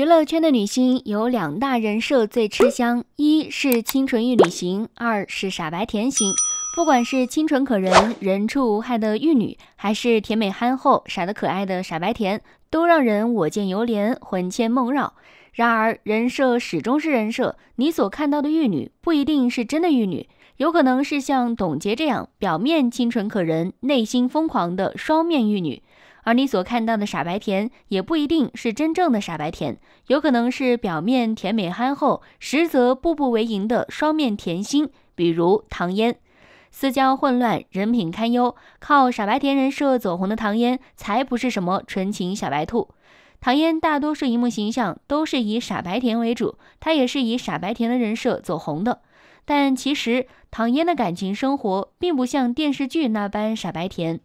娱乐圈的女星有两大人设最吃香，一是清纯玉女型，二是傻白甜型。不管是清纯可人、人畜无害的玉女，还是甜美憨厚、傻得可爱的傻白甜，都让人我见犹怜、魂牵梦绕。然而，人设始终是人设，你所看到的玉女不一定是真的玉女，有可能是像董洁这样表面清纯可人、内心疯狂的双面玉女。而你所看到的傻白甜也不一定是真正的傻白甜，有可能是表面甜美憨厚，实则步步为营的双面甜心。比如唐嫣，私交混乱，人品堪忧，靠傻白甜人设走红的唐嫣才不是什么纯情小白兔。唐嫣大多数荧幕形象都是以傻白甜为主，她也是以傻白甜的人设走红的。但其实唐嫣的感情生活并不像电视剧那般傻白甜。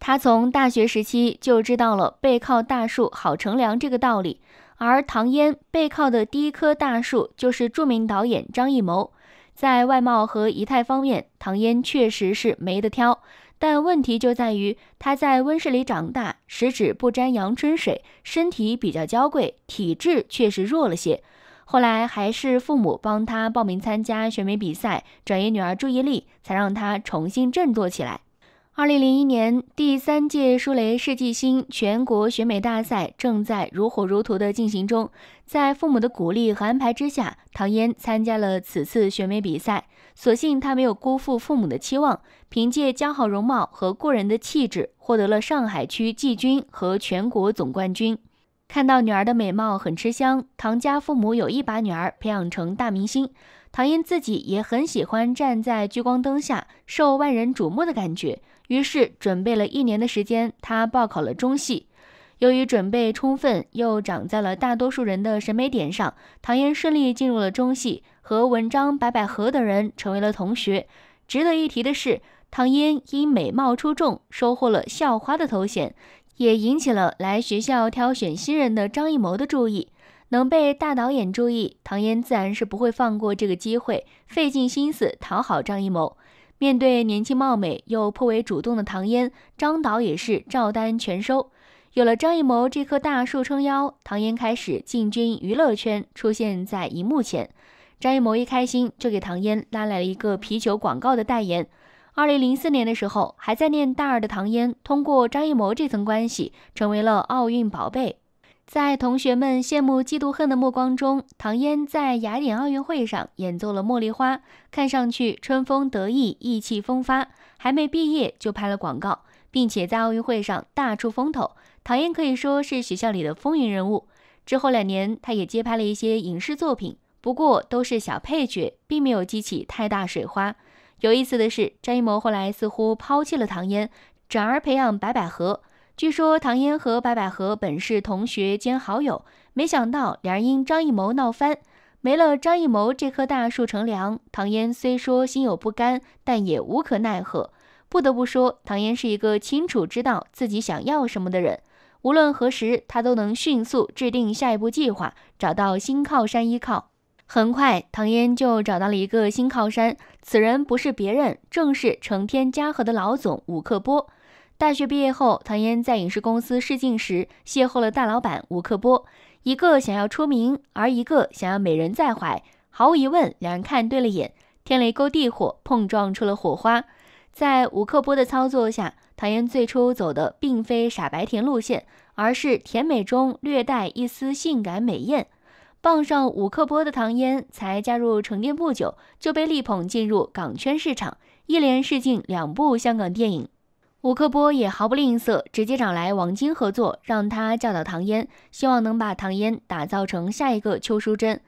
他从大学时期就知道了背靠大树好乘凉这个道理，而唐嫣背靠的第一棵大树就是著名导演张艺谋。在外貌和仪态方面，唐嫣确实是没得挑，但问题就在于她在温室里长大，十指不沾阳春水，身体比较娇贵，体质确实弱了些。后来还是父母帮她报名参加选美比赛，转移女儿注意力，才让她重新振作起来。二零零一年，第三届舒蕾世纪星全国选美大赛正在如火如荼地进行中。在父母的鼓励和安排之下，唐嫣参加了此次选美比赛。所幸她没有辜负父母的期望，凭借姣好容貌和过人的气质，获得了上海区季军和全国总冠军。看到女儿的美貌很吃香，唐家父母有意把女儿培养成大明星。唐嫣自己也很喜欢站在聚光灯下受万人瞩目的感觉，于是准备了一年的时间，她报考了中戏。由于准备充分，又长在了大多数人的审美点上，唐嫣顺利进入了中戏，和文章、白百何等人成为了同学。值得一提的是，唐嫣因美貌出众，收获了校花的头衔，也引起了来学校挑选新人的张艺谋的注意。能被大导演注意，唐嫣自然是不会放过这个机会，费尽心思讨好张艺谋。面对年轻貌美又颇为主动的唐嫣，张导也是照单全收。有了张艺谋这棵大树撑腰，唐嫣开始进军娱乐圈，出现在荧幕前。张艺谋一开心，就给唐嫣拉来了一个啤酒广告的代言。二零零四年的时候，还在念大二的唐嫣，通过张艺谋这层关系，成为了奥运宝贝。在同学们羡慕、嫉妒、恨的目光中，唐嫣在雅典奥运会上演奏了《茉莉花》，看上去春风得意、意气风发。还没毕业就拍了广告，并且在奥运会上大出风头。唐嫣可以说是学校里的风云人物。之后两年，她也接拍了一些影视作品，不过都是小配角，并没有激起太大水花。有意思的是，张艺谋后来似乎抛弃了唐嫣，转而培养白百合。据说唐嫣和白百合本是同学兼好友，没想到俩人因张艺谋闹翻，没了张艺谋这棵大树乘凉，唐嫣虽说心有不甘，但也无可奈何。不得不说，唐嫣是一个清楚知道自己想要什么的人，无论何时，她都能迅速制定下一步计划，找到新靠山依靠。很快，唐嫣就找到了一个新靠山，此人不是别人，正是成天嘉禾的老总吴克波。大学毕业后，唐嫣在影视公司试镜时邂逅了大老板吴克波，一个想要出名，而一个想要美人在怀。毫无疑问，两人看对了眼，天雷勾地火，碰撞出了火花。在吴克波的操作下，唐嫣最初走的并非傻白甜路线，而是甜美中略带一丝性感美艳。傍上吴克波的唐嫣，才加入成电不久，就被力捧进入港圈市场，一连试镜两部香港电影。吴克波也毫不吝啬，直接找来王晶合作，让他教导唐嫣，希望能把唐嫣打造成下一个邱淑贞。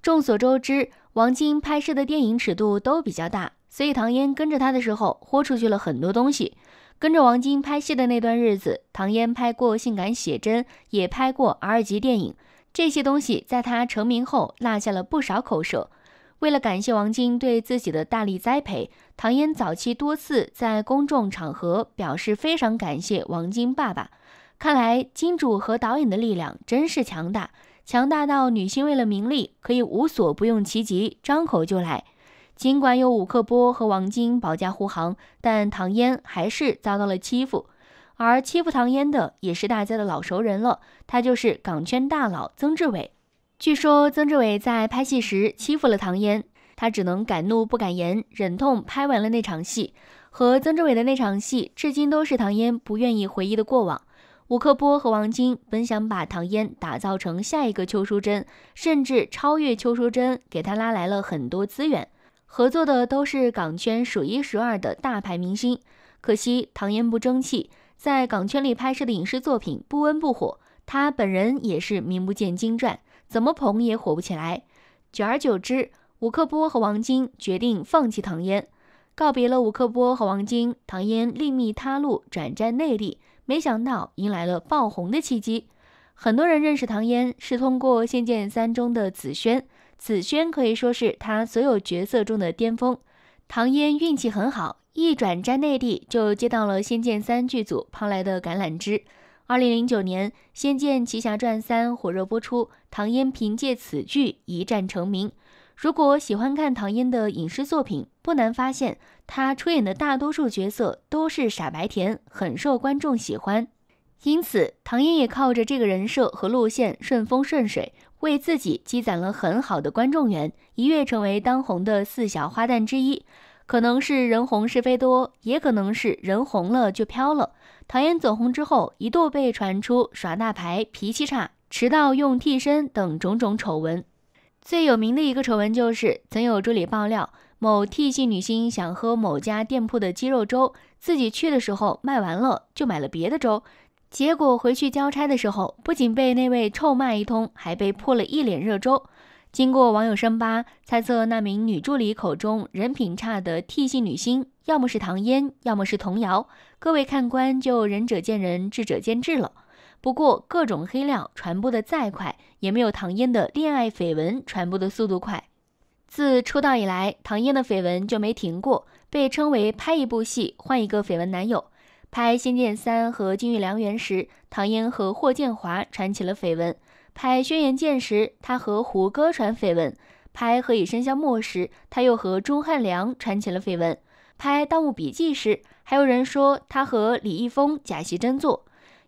众所周知，王晶拍摄的电影尺度都比较大，所以唐嫣跟着他的时候，豁出去了很多东西。跟着王晶拍戏的那段日子，唐嫣拍过性感写真，也拍过 R 级电影，这些东西在她成名后落下了不少口舌。为了感谢王晶对自己的大力栽培，唐嫣早期多次在公众场合表示非常感谢王晶爸爸。看来金主和导演的力量真是强大，强大到女星为了名利可以无所不用其极，张口就来。尽管有吴克波和王晶保驾护航，但唐嫣还是遭到了欺负。而欺负唐嫣的也是大家的老熟人了，他就是港圈大佬曾志伟。据说曾志伟在拍戏时欺负了唐嫣，他只能敢怒不敢言，忍痛拍完了那场戏。和曾志伟的那场戏，至今都是唐嫣不愿意回忆的过往。吴克波和王晶本想把唐嫣打造成下一个邱淑贞，甚至超越邱淑贞，给她拉来了很多资源，合作的都是港圈数一数二的大牌明星。可惜唐嫣不争气，在港圈里拍摄的影视作品不温不火，她本人也是名不见经传。怎么捧也火不起来，久而久之，吴克波和王晶决定放弃唐嫣，告别了吴克波和王晶，唐嫣另觅他路转战内地，没想到迎来了爆红的契机。很多人认识唐嫣是通过《仙剑三》中的紫萱，紫萱可以说是她所有角色中的巅峰。唐嫣运气很好，一转战内地就接到了《仙剑三》剧组抛来的橄榄枝。二零零九年，《仙剑奇侠传三》火热播出，唐嫣凭借此剧一战成名。如果喜欢看唐嫣的影视作品，不难发现，她出演的大多数角色都是傻白甜，很受观众喜欢。因此，唐嫣也靠着这个人设和路线顺风顺水，为自己积攒了很好的观众缘，一跃成为当红的四小花旦之一。可能是人红是非多，也可能是人红了就飘了。唐嫣走红之后，一度被传出耍大牌、脾气差、迟到、用替身等种种丑闻。最有名的一个丑闻就是，曾有助理爆料，某替戏女星想喝某家店铺的鸡肉粥，自己去的时候卖完了，就买了别的粥。结果回去交差的时候，不仅被那位臭骂一通，还被泼了一脸热粥。经过网友深扒，猜测那名女助理口中人品差的替姓女星，要么是唐嫣，要么是童瑶。各位看官就仁者见仁，智者见智了。不过，各种黑料传播的再快，也没有唐嫣的恋爱绯闻传播的速度快。自出道以来，唐嫣的绯闻就没停过，被称为拍一部戏换一个绯闻男友。拍《仙剑三》和《金玉良缘》时，唐嫣和霍建华传起了绯闻。拍《轩辕剑》时，他和胡歌传绯闻；拍《何以笙箫默》时，他又和钟汉良传起了绯闻；拍《盗墓笔记》时，还有人说他和李易峰假戏真做。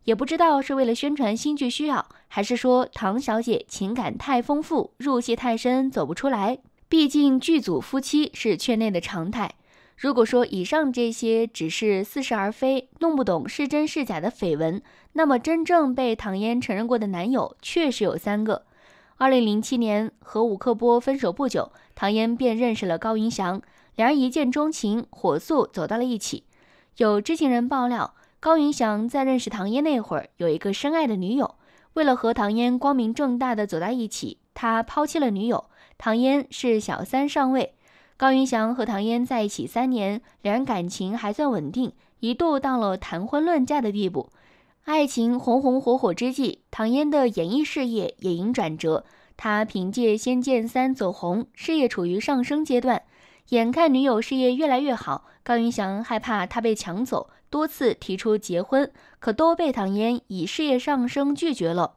也不知道是为了宣传新剧需要，还是说唐小姐情感太丰富，入戏太深，走不出来。毕竟剧组夫妻是圈内的常态。如果说以上这些只是似是而非、弄不懂是真是假的绯闻，那么真正被唐嫣承认过的男友确实有三个。二零零七年和吴克波分手不久，唐嫣便认识了高云翔，两人一见钟情，火速走到了一起。有知情人爆料，高云翔在认识唐嫣那会儿有一个深爱的女友，为了和唐嫣光明正大的走在一起，他抛弃了女友，唐嫣是小三上位。高云翔和唐嫣在一起三年，两人感情还算稳定，一度到了谈婚论嫁的地步。爱情红红火火之际，唐嫣的演艺事业也因转折。她凭借《仙剑三》走红，事业处于上升阶段。眼看女友事业越来越好，高云翔害怕她被抢走，多次提出结婚，可都被唐嫣以事业上升拒绝了。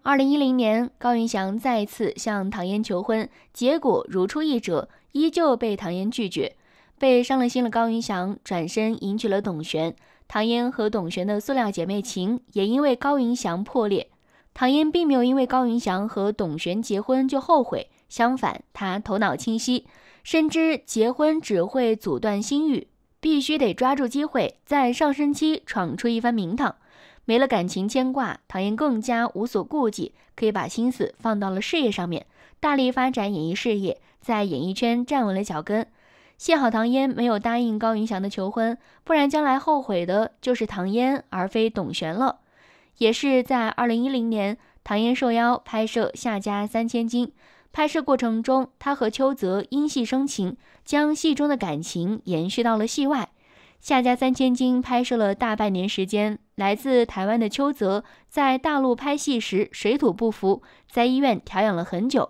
二零一零年，高云翔再次向唐嫣求婚，结果如出一辙。依旧被唐嫣拒绝，被伤了心的高云翔转身迎娶了董璇。唐嫣和董璇的塑料姐妹情也因为高云翔破裂。唐嫣并没有因为高云翔和董璇结婚就后悔，相反，她头脑清晰，深知结婚只会阻断心欲，必须得抓住机会，在上升期闯出一番名堂。没了感情牵挂，唐嫣更加无所顾忌，可以把心思放到了事业上面，大力发展演艺事业。在演艺圈站稳了脚跟，幸好唐嫣没有答应高云翔的求婚，不然将来后悔的就是唐嫣而非董璇了。也是在二零一零年，唐嫣受邀拍摄《夏家三千金》，拍摄过程中，她和邱泽因戏生情，将戏中的感情延续到了戏外。《夏家三千金》拍摄了大半年时间，来自台湾的邱泽在大陆拍戏时水土不服，在医院调养了很久。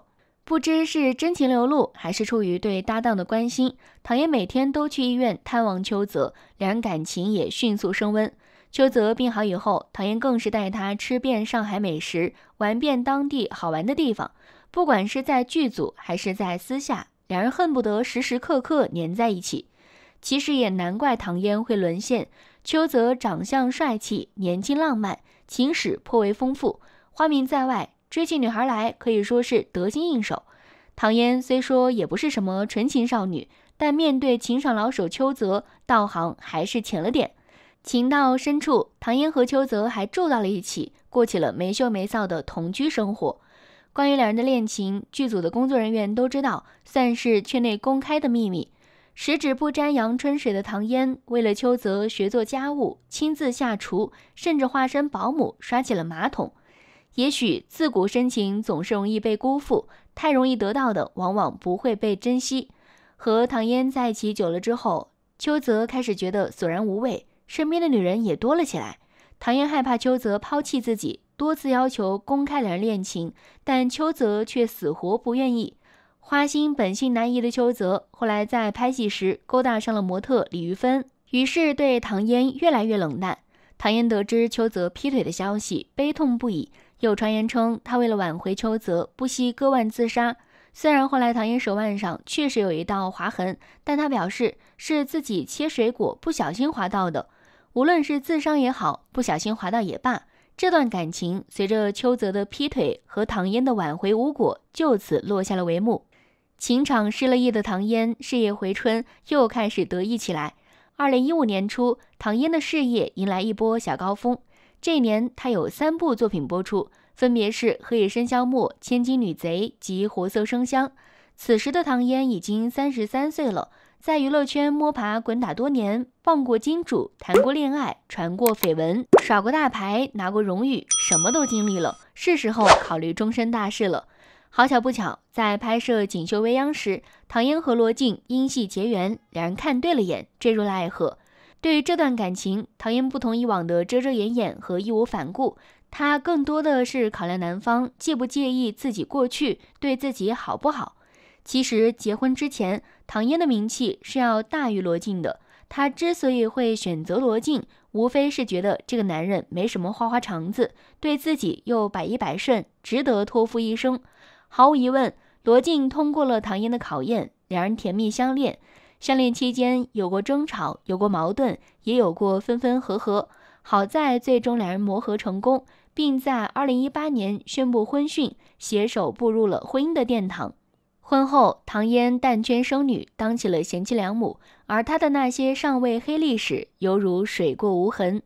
不知是真情流露，还是出于对搭档的关心，唐嫣每天都去医院探望邱泽，两人感情也迅速升温。邱泽病好以后，唐嫣更是带他吃遍上海美食，玩遍当地好玩的地方。不管是在剧组还是在私下，两人恨不得时时刻刻黏在一起。其实也难怪唐嫣会沦陷，邱泽长相帅气，年轻浪漫，情史颇为丰富，花名在外。追起女孩来可以说是得心应手。唐嫣虽说也不是什么纯情少女，但面对情场老手邱泽，道行还是浅了点。情到深处，唐嫣和邱泽还住到了一起，过起了没羞没臊的同居生活。关于两人的恋情，剧组的工作人员都知道，算是圈内公开的秘密。十指不沾阳春水的唐嫣，为了邱泽学做家务，亲自下厨，甚至化身保姆刷起了马桶。也许自古深情总是容易被辜负，太容易得到的往往不会被珍惜。和唐嫣在一起久了之后，邱泽开始觉得索然无味，身边的女人也多了起来。唐嫣害怕邱泽抛弃自己，多次要求公开两人恋情，但邱泽却死活不愿意。花心本性难移的邱泽，后来在拍戏时勾搭上了模特李玉芬，于是对唐嫣越来越冷淡。唐嫣得知邱泽劈腿的消息，悲痛不已。有传言称，他为了挽回邱泽，不惜割腕自杀。虽然后来唐嫣手腕上确实有一道划痕，但他表示是自己切水果不小心划到的。无论是自伤也好，不小心划到也罢，这段感情随着邱泽的劈腿和唐嫣的挽回无果，就此落下了帷幕。情场失了意的唐嫣，事业回春又开始得意起来。二零一五年初，唐嫣的事业迎来一波小高峰。这一年，他有三部作品播出，分别是《何以笙箫默》《千金女贼》及《活色生香》。此时的唐嫣已经三十三岁了，在娱乐圈摸爬滚打多年，傍过金主，谈过恋爱，传过绯闻，耍过大牌，拿过荣誉，什么都经历了。是时候考虑终身大事了。好巧不巧，在拍摄《锦绣未央》时，唐嫣和罗晋因戏结缘，两人看对了眼，坠入了爱河。对于这段感情，唐嫣不同以往的遮遮掩掩和义无反顾，她更多的是考量男方介不介意自己过去，对自己好不好。其实结婚之前，唐嫣的名气是要大于罗晋的。她之所以会选择罗晋，无非是觉得这个男人没什么花花肠子，对自己又百依百顺，值得托付一生。毫无疑问，罗晋通过了唐嫣的考验，两人甜蜜相恋。相恋期间有过争吵，有过矛盾，也有过分分合合。好在最终两人磨合成功，并在二零一八年宣布婚讯，携手步入了婚姻的殿堂。婚后，唐嫣淡圈生女，当起了贤妻良母，而她的那些上位黑历史，犹如水过无痕。